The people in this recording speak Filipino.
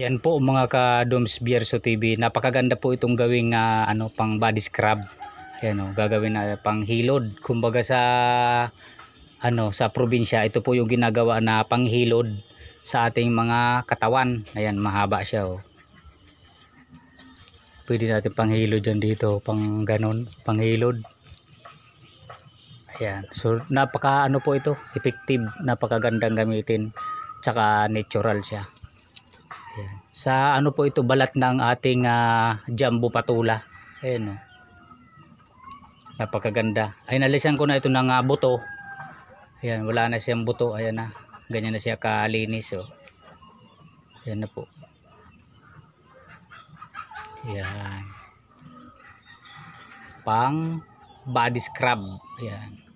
Yan po mga ka Doms Bierso TV. Napakaganda po itong gawing uh, ano pang body scrub. Ayan oh, gagawin na uh, Kumbaga sa ano sa probinsya, ito po yung ginagawa na panghilod sa ating mga katawan. Ayan, mahaba siya oh. Pwede natin panghilod dyan dito, pang ganon, panghilod. Ayan, so napaka ano po ito, effective, napakagandang gamitin, tsaka natural siya. Sa ano po ito balat ng ating uh, jumbo patula. Ayun Oh. Napakaganda. Ay nalisan ko na ito ng uh, buto. Ayun, wala na siyang buto. Ayun na. Ah. Ganyan na siya kalinis Oh. Ayun na po. Ayan. Pang body scrub. Ayun.